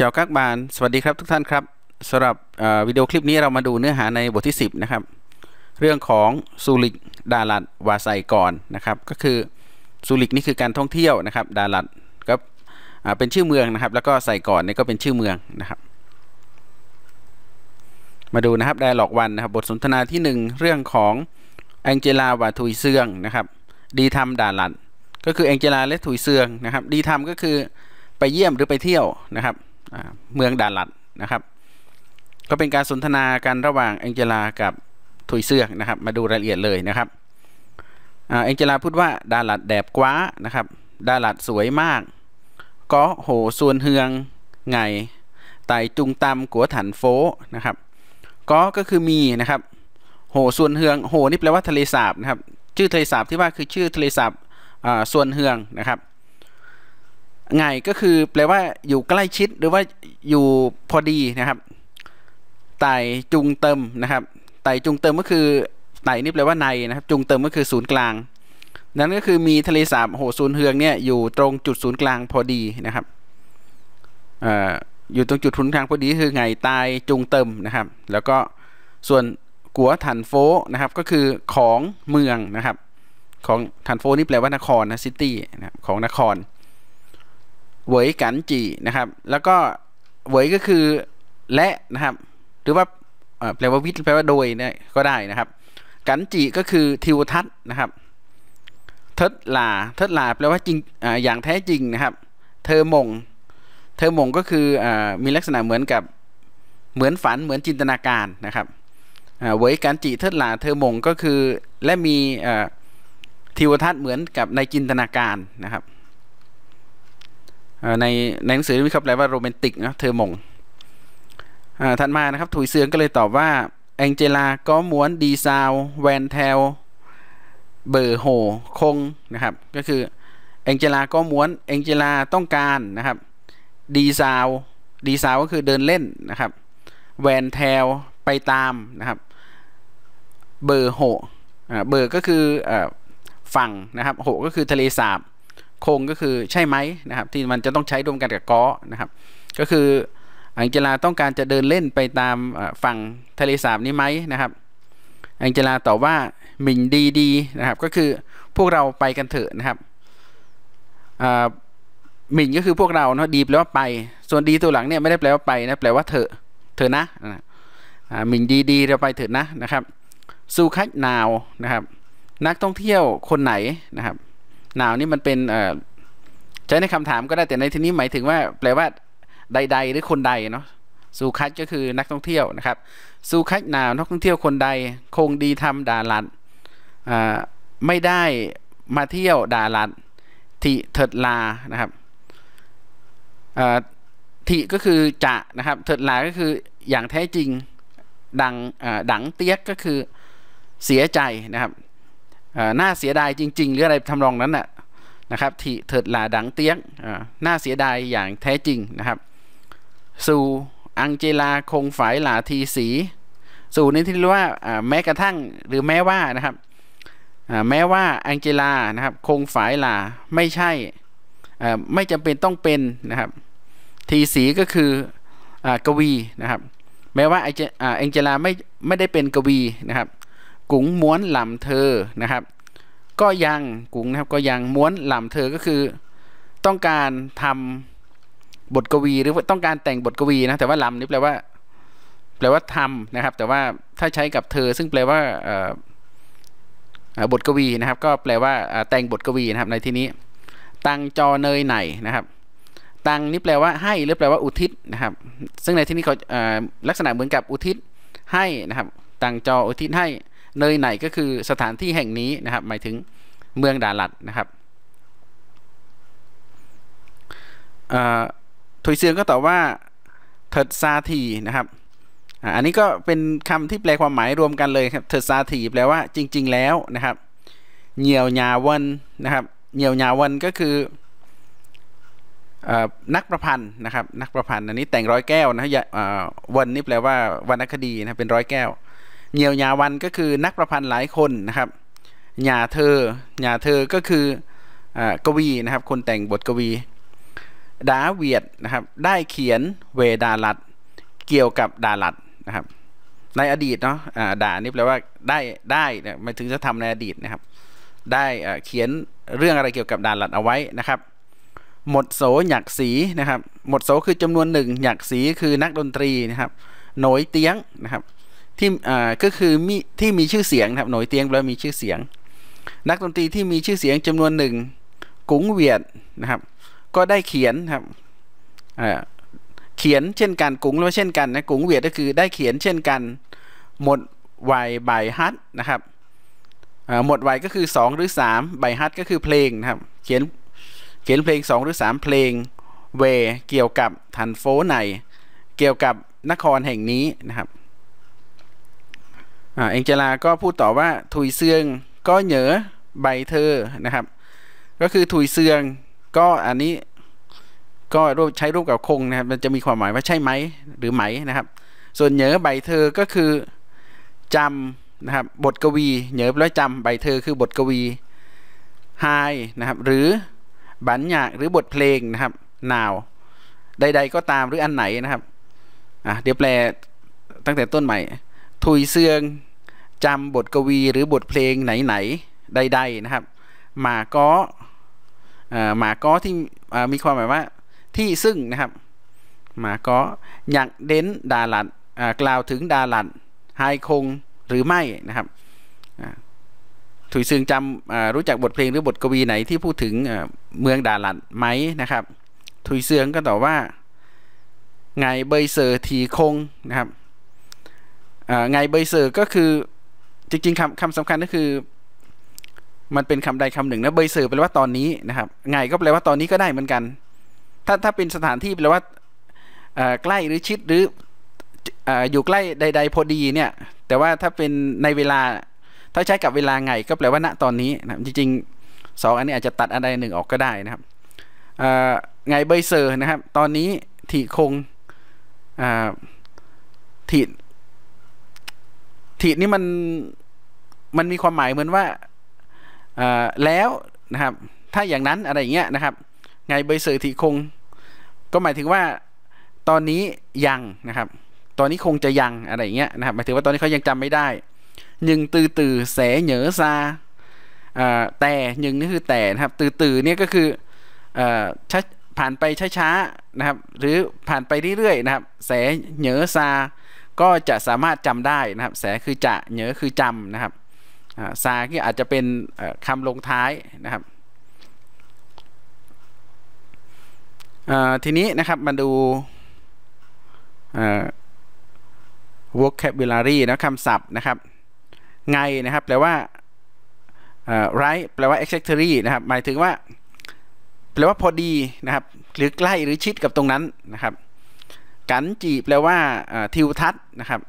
เจ้ากักบานสวัสดีครับทุกท่านครับสำหรับวิดีโอคลิปนี้เรามาดูเนื้อหาในบทที่ 10 นะครับ เรื่องของซูริก ดาลัด วาไซก่อนนะครับ ก็คือซูริกนี่คือการท่องเที่ยวนะครับ ดาลัดก็เป็นชื่อเมืองนะครับ แล้วก็ไซก่อนนี่ก็เป็นชื่อเมืองนะครับ มาดูนะครับไดร์ล็อกวันนะครับ บทสนทนาที่ 1เรื่องของแองเจลาวาทุยเซียงนะครับ ดีทำดาลัด ก็คือแองเจลาและทุยเซียงนะครับ ดีทำก็คือไปเยี่ยมหรือไปเที่ยวนะครับเมืองดาลัดนะครับ ก็เป็นการสนทนากันระหว่างแองเจลากับถุยเสื้อนะครับ มาดูรายละเอียดเลยนะครับแองเจลาพูดว่า ดาลัดแดบกว้านะครับ ดาลัดสวยมากก็โหส่วนเฮืองไงไตจุงตำกัวถันโฟนะครับก็ก็คือมีนะครับโหส่วนเฮืองโหนี่แปลว่าทะเลสาบนะครับ ชื่อทะเลสาบที่ว่าคือชื่อทะเลสาบส่วนเฮืองนะครับไงก็คือแปลว่าอยู่ใกล้ชิดหรือว่าอยู่พอดีนะครับไตจุงเติมนะครับไตจุงเติมก็คือไตนี่แปลว่าในนะครับจุงเติมก็คือศูนย์กลาง นั้นก็คือมีทะเลสาบโหศูนย์เฮืองเนี่ยอยู่ตรงจุดศูนย์กลางพอดีนะครับอยู่ตรงจุดทุนทางพอดีคือไงตายจุงเติมนะครับแล้วก็ส่วนกัวถันโฟนะครับก็คือของเมืองนะครับของถันโฟนี่แปลว่านครนะซิตี้นะของนครเวยกันจีนะครับ แล้วก็เวยก็คือและนะครับหรือว่าแปลว่าวิทย์แปลว่าโดยเนี่ยก็ได้นะครับ กันจีก็คือทิวทัศน์นะครับทศลาทศลาแปลว่าจริงออย่างแท้จริงนะครับเธอมงเธอมงก็คืออมีลักษณะเหมือนกับเหมือนฝันเหมือนจินตนาการนะครับเวยกันจีทศลาเธอมงก็คือ และมีทิวทัศน์เหมือนกับในจินตนาการนะครับในในหนังสือมีคำแปลว่าโรแมนติกนะเธอมงถัดมานะครับถุยเสืองก็เลยตอบว่าแองเจลาก็ม้วนดีซาว แวนเทลเบอร์โฮคงนะครับก็คือแองเจลา ก็ม้วนแองเจลาต้องการนะครับดีซาวดีซาว ก็คือเดินเล่นนะครับแวนเทลไปตามนะครับเบอร์โฮเบอร์ก็คือฝั่งนะครับโห ก็คือทะเลสาบโคงก็คือใช่ไหมนะครับ ที่มันจะต้องใช้รวมกันกับกอนะครับ ก็คืออังเจลาต้องการจะเดินเล่นไปตามฝั่งทะเลสาบนี้ไหมนะครับ อังเจลาตอบว่าหมิงดีดีนะครับ ก็คือพวกเราไปกันเถอะนะครับหมิงก็คือพวกเราเนาะดีแปลว่าไป ส่วนดีตัวหลังเนี่ยไม่ได้แปลว่าไปนะแปลว่าเถอะเถอะนะหมิงดีดีเราไปเถอะนะนะครับซูคัตนาวนะครับ นักท่องเที่ยวคนไหนนะครับหนาวนี่มันเป็นใช้ในคำถามก็ได้แต่ในที่นี้หมายถึงว่า แปลว่าใดๆหรือคนใดเนาะสูคัตก็คือนักท่องเที่ยวนะครับ สูคัตหนาวนักท่องเที่ยวคนใดคงดีทำด่าลัดไม่ได้มาเที่ยวด่าลัด ทิเถิดลา นะครับทิก็คือจะนะครับ เถิดลา ก็คืออย่างแท้จริง ดังดังเตี้ยกก็คือเสียใจนะครับน่าเสียดายจริงๆ หรืออะไรทำรองนั้นน่ะนะครับทีเถิดหลาดังเตี้ยงน่าเสียดายอย่างแท้จริงนะครับสู่อังเจลาคงฝายหลาทีสีสู่นี้ที่เรียกว่าแม้กระทั่งหรือแม้ว่านะครับแม้ว่าอังเจลานะครับ คงฝายหลาไม่ใช่ไม่จำเป็นต้องเป็นนะครับ ทีสีก็คือกวีนะครับ แม้ว่าอังเจลาไม่ไม่ได้เป็นกวีนะครับกุ๋งม้วนลำเธอนะครับ ก็ยังกุ๋งนะครับ ก็ยังม้วนลำเธอก็คือต้องการทำบทกวี หรือต้องการแต่งบทกวีนะ แต่ว่าลำนี่แปลว่า แปลว่าทำนะครับ แต่ว่าถ้าใช้กับเธอ ซึ่งแปลว่าบทกวีนะครับ ก็แปลว่าแต่งบทกวีนะครับ ในที่นี้ ตังจอเนยไหนนะครับ ตังนี่แปลว่าให้หรือแปลว่าอุทิศนะครับ ซึ่งในที่นี้เขาลักษณะเหมือนกับอุทิศให้นะครับ ตังจออุทิศให้เนยไหนก็คือสถานที่แห่งนี้นะครับหมายถึงเมืองดาลัดนะครับถุยเซียงก็ตอบว่าเถิดซาทีนะครับอันนี้ก็เป็นคำที่แปลความหมายรวมกันเลยครับเถิดซาทีแปลว่าจริงๆแล้วนะครับเหนียวยาวันนะครับเหนียวยาวันก็คือนักประพันธ์นะครับนักประพันธ์อันนี้แต่งร้อยแก้วนะฮะวันนี่แปลว่าวรรณคดีนะเป็นร้อยแก้วเนียวยาวันก็คือนักประพันธ์หลายคนนะครับหยาเธอหยาเธอก็คือกวีนะครับ คนแต่งบทกวี ดาเวียดนะครับ ได้เขียนเวดาลัดเกี่ยวกับดาลัดนะครับ ในอดีตเนาะะดานี่แปลว่าได้ได้เนี่ยมาถึงจะทำในอดีตนะครับ ได้เขียนเรื่องอะไรเกี่ยวกับดาลัดเอาไว้นะครับ หมดโสหยักสีนะครับ หมดโสคือจำนวนหนึ่งหยักสีคือนักดนตรีนะครับ หนอยเตียงนะครับที่อ่าก็คือ มีที่มีชื่อเสียงครับหน่อยเตียงแล้วมีชื่อเสียง นักดนตรีที่มีชื่อเสียงจำนวนหนึ่งกุ๋งเวียดนะครับ ก็ได้เขียนครับอ่าเขียนเช่นกันกุ๋งแล้วเช่นกันนะกุ๋งเวียดก็คือได้เขียนเช่นกัน หมดวายใบฮัตนะครับหมดวัย ก็คือ 2 หรือ 3 ใบฮัตก็คือเพลงนะครับเขียนเขียนเพลง2หรือ3เพลงเวเกี่ยวกับทันโฟหนเกี่ยวกับนครแห่งนี้นะครับเอ็งเจลาก็พูดต่อว่าถุยเซ่อง ก็เหนอใบเธอ นะครับ ก็คือถุยเซ่อง ก็อันนี้ ก็รูปใช้รูปกับคงนะครับ มันจะมีความหมายว่าใช่ไหมหรือไหมนะครับ ส่วนเหนอใบเธอ ก็คือจำนะครับ บทกวี เหนอแปลวาจำใบเธอคือบทกวีไฮนะครับ หรือบัญญัติหรือบทเพลงนะครับ นาว ใดๆ ก็ตามหรืออันไหนนะครับ อ่ะเดี๋ยวแปลตั้งแต่ต้นใหม่ถุยเซ่องจำบทกวี หรือบทเพลงไหนๆใดๆนะครับมาก็มาก็ที่มีความหมายว่าที่ซึ่ง นะ ครับมาก็อยากเด้นดาลัดกล่าวถึงดาลัดไฮคงหรือไม่นะครับถุยซึงจำรู้จักบทเพลงหรือบทกวีไหนที่พูดถึงเมืองดาลัดไหมนะครับถุยเสืองก็ตอบว่า ไงเบยเซอร์ทีคงนะครับไงเบยเซอร์ก็คือจริงๆคำคำสำคัญก็คือ มันเป็นคำใดคำหนึ่งนะเบยเซอร์แปลว่าตอนนี้นะครับไงก็แปลว่าตอนนี้ก็ได้เหมือนกัน ถ้าถ้าเป็นสถานที่แปลว่าใกล้หรือชิดหรืออยู่ใกล้ใดๆพอดีเนี่ยแต่ว่าถ้าเป็นในเวลาถ้าใช้กับเวลาไงก็แปลว่าณตอนนี้นะจริงๆสองอันนี้อาจจะตัดอะไรหนึ่งออกก็ได้นะครับไงเบยเซอร์นะครับ ตอนนี้ที่คงที่ถินี่มันมันมีความหมายเหมือนว่าแล้วนะครับถ้าอย่างนั้นอะไรเงี้ยนะครับไงใบเสือถิคง ก็หมายถึงว่าตอนนี้ยังนะครับ ตอนนี้คงจะยังอะไรเงี้ยนะครับหมายถึงว่าตอนนี้เขายังจำไม่ได้ยึงตือตือแส เหนอซาแต่ยึงนี่คือแต่นะครับ ตือตือเนี่ยก็คือชัดผ่านไปช้าๆนะครับ หรือผ่านไปเรื่อยๆนะครับ แส เหนอซาก็จะสามารถจำได้นะครับ แสคือจะ เหนือคือจำนะครับซา ที่อาจจะเป็นคำลงท้ายนะครับ ทีนี้นะครับมาดู vocabulary นะคำศัพท์นะครับ ไงนะครับ แปลว่า right แปลว่า exactly นะครับ หมายถึงว่า แปลว่าพอดีนะครับหรือใกล้หรือชิดกับตรงนั้นนะครับกันจีแปลว่าทิวทัศน์นะครับ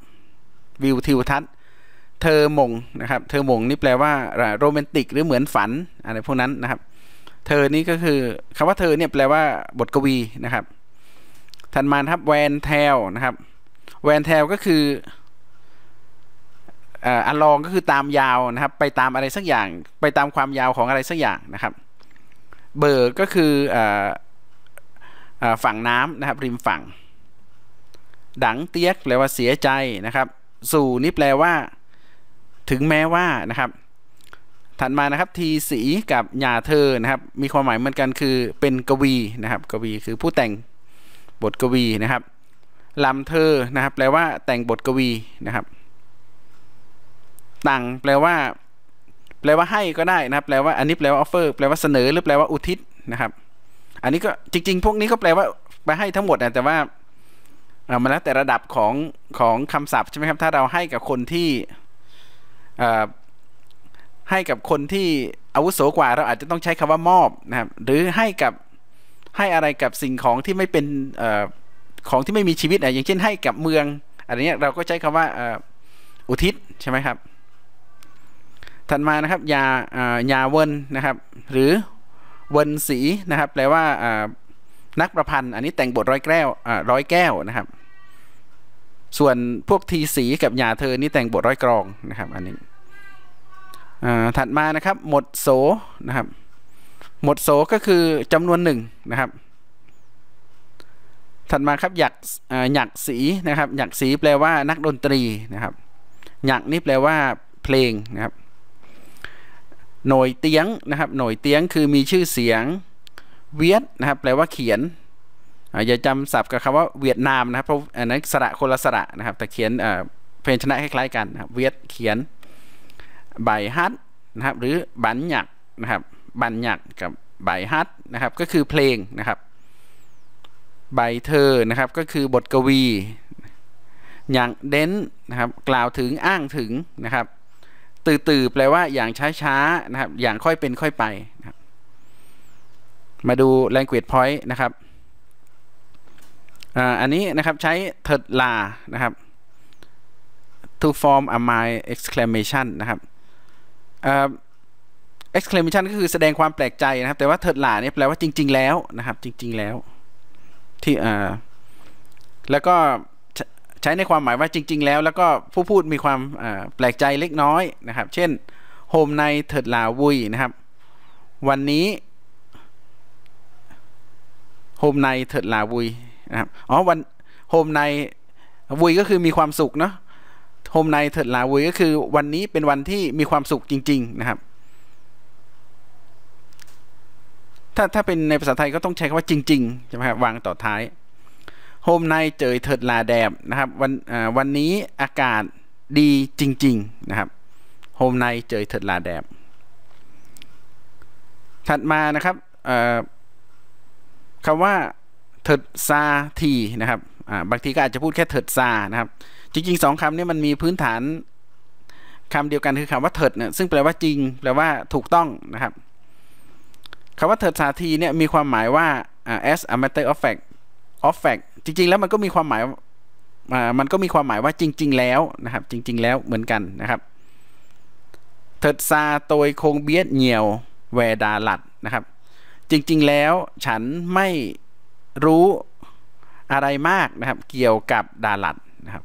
วิวทิวทัศน์เธอมงนะครับเธอมงนี่แปลว่าโรแมนติกหรือเหมือนฝันอะไรพวกนั้นนะครับเธอนี่ก็คือคำว่าเธอเนี่ยแปลว่าบทกวีนะครับถัดมาครับแวนแทลนะครับแวนแทลก็คืออันลองก็คือตามยาวนะครับไปตามอะไรสักอย่าง ไปตามความยาวของอะไรสักอย่างนะครับเบอร์ ก็คือออฝั่งน้ำนะครับ ริมฝั่งดังเตี้ยกแปลว่าเสียใจนะครับ สู่นี่แปลว่า ถึงแม้ว่านะครับ ถัดมานะครับทีสีกับหยาเธอนะครับ มีความหมายเหมือนกันคือเป็นกวีนะครับกวีคือผู้แต่งบทกวีนะครับลำเธอนะครับแปลว่าแต่งบทกวีนะครับตังแปลว่า แปลว่าให้ก็ได้นะครับแปลว่าอันนี้แปลว่าออฟเฟอร์แปลว่าเสนอหรือแปลว่าอุทิศนะครับ อันนี้ก็จริง ๆ พวกนี้ก็แปลว่าไปให้ทั้งหมดนะแต่ว่ามันแล้วแต่ระดับของของคำศัพท์ใช่ไหมครับถ้าเราให้กับคนที่ให้กับคนที่อาวุโสกว่าเราอาจจะต้องใช้คำว่ามอบนะครับหรือให้กับให้อะไรกับสิ่งของที่ไม่เป็นอของที่ไม่มีชีวิตนะอย่างเช่นให้กับเมืองอะไรเนี้ยเราก็ใช้คำว่าอุทิศใช่ไหมครับถัดมานะครับยายาเวินนะครับ หรือเวินสีนะครับ แปลว่านักประพันธ์อันนี้แต่งบทร้อยแก้วร้อยแก้วนะครับส่วนพวกทีสีกับหยาเธอนี่แต่งบทร้อยกรองนะครับอันนี้ถัดมานะครับ หมดโสนะครับ หมดโสก็คือจำนวนหนึ่งนะครับ ถัดมาครับหยักหยักสีนะครับหยักสีแปลว่านักดนตรีนะครับหยักนี่แปลว่าเพลงนะครับหน่วยเตียงนะครับหน่วยเตียงคือมีชื่อเสียง เวียดนะครับ แปลว่าเขียนอย่าจำศัพท์กับคำว่าเวียดนามนะครับเพราะอันนั้นสระคนละสระนะครับ แต่เขียนเพลงชนะคล้าย ๆ กันเวียดเขียน ใบฮัดนะครับ หรือบันหยักนะครับบันหยักกับใบฮัดนะครับ ก็คือเพลงนะครับ ใบเธอนะครับก็คือบทกวี อย่างเด้นนะครับ กล่าวถึงอ้างถึงนะครับ ตื่อๆแปลว่าอย่างช้าๆนะครับ อย่างค่อยเป็นค่อยไปมาดู language point นะครับอันนี้นะครับใช้เทิดลานะครับ to form a my exclamation นะครับ exclamation ก็คือแสดงความแปลกใจนะครับ แต่ว่าเทิดลาเนี่ยแปลว่าจริงๆแล้วนะครับจริงๆแล้วที่อ่แล้วก็ใช้ในความหมายว่าจริงๆแล้ว แล้วก็ผู้พูดมีความแปลกใจเล็กน้อยนะครับ เช่นโฮมในเถิดลาวุยนะครับวันนี้โฮมในเถิดลาวุยนะครับอ๋อวันโฮมในวุยก็คือมีความสุขเนาะโฮมในเถิดลาวุยก็คือวันนี้เป็นวันที่มีความสุขจริง ๆนะครับ ถ้าถ้าเป็นในภาษาไทยก็ต้องใช้คำว่าจริงๆใช่ไหมครับวางต่อท้ายโฮมในเจอเถิดลาแดบนะครับวันวันนี้อากาศดีจริง ๆนะครับโฮมในเจอเถิดลาแดบถัดมานะครับคำว่าเถิดซาทีนะครับบางทีก็อาจจะพูดแค่เถิดซานะครับ จริงๆสองคำนี้มันมีพื้นฐาน คำเดียวกันคือคำว่าเถิดเนี่ยซึ่งแปลว่าจริง แปลว่าถูกต้องนะครับคำว่าเถิดซาทีเนี่ยมีความหมายว่า as a matter of fact of fact จริงๆ แล้วมันก็มีความหมายมันก็มีความหมายว่าจริง ๆ แล้วนะครับ จริง ๆ แล้วเหมือนกันนะครับ เถิดซาโตยคงเบียดเหนียวแวดาลัดนะครับ จริง ๆ แล้วฉันไม่รู้อะไรมากนะครับเกี่ยวกับดาลัดนะครับ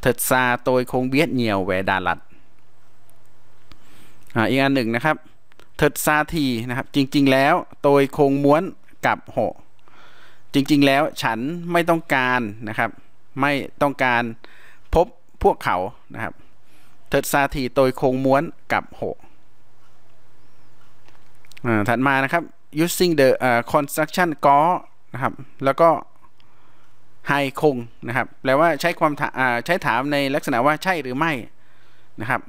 เถิดซาโตยคงเบียดเหนียวแวดาลัดอ่าอีกอันหนึ่งนะครับเถิดซาทีนะครับ จริงๆแล้วโตยคงม้วนกับโหจริงๆแล้วฉันไม่ต้องการนะครับไม่ต้องการพบพวกเขานะครับเถิดซาทีโตยคงม้วนกับโหถัดมานะครับ using the uh, construction ก o นะครับแล้วก็ไฮคงนะครับแปลว่าใช้ความาใช้ถามในลักษณะว่าใช่หรือไม่นะครับ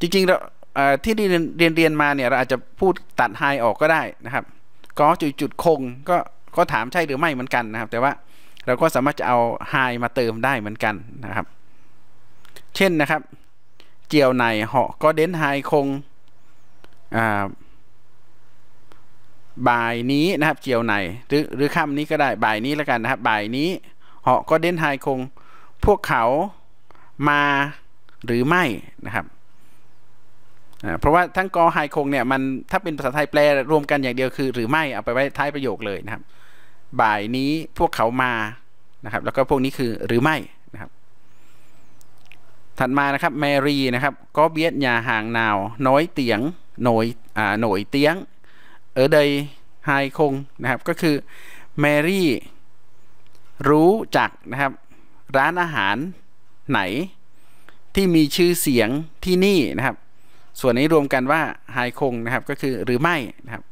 จริงๆเราที่เรียนเรียนมาเนี่ยเราอาจจะพูดตัดไฮออกก็ได้นะครับ ก็จุดจุดคงก็ก็ถามใช่หรือไม่เหมือนกันนะครับ แต่ว่าเราก็สามารถจะเอาไฮมาเติมได้เหมือนกันนะครับ เช่นนะครับเจียวในเหาะก็เด้นไฮคงอ่าบ่ายนี้นะครับเจียวไหนหรือหรือค่ำนี้ก็ได้บ่ายนี้แล้วกันนะครับ บ่ายนี้เหาะก็เดนไฮคง พวกเขามาหรือไม่นะครับเพราะว่าทั้งกอไฮคงเนี่ยมันถ้าเป็นภาษาไทยแปลรวมกันอย่างเดียวคือหรือไม่เอาไปไว้ท้ายประโยคเลยนะครับ บ่ายนี้พวกเขามานะครับ แล้วก็พวกนี้คือหรือไม่นะครับ ถัดมานะครับแมรี่นะครับก็เบียดยาห่างนาว น้อยเตียงหน่อยอ่าหน่อยเตียง ở đây hai คงนะครับ ก็คือ Mary รู้จักนะครับ ร้านอาหารไหน ที่มีชื่อเสียงที่นี่นะครับ ส่วนนี้รวมกันว่าไฮคงนะครับ ก็คือหรือไม่นะครับ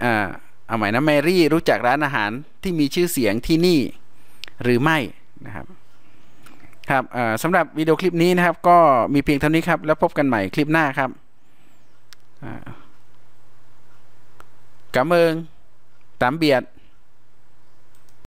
เอ่อเอาใหม่นะแมรี่รู้จักร้านอาหารที่มีชื่อเสียงที่นี่หรือไม่นะครับครับสำหรับวิดีโอคลิปนี้นะครับ ก็มีเพียงเท่านี้ครับแล้วพบกันใหม่คลิปหน้าครับ Cảm ơn. Tạm biệt.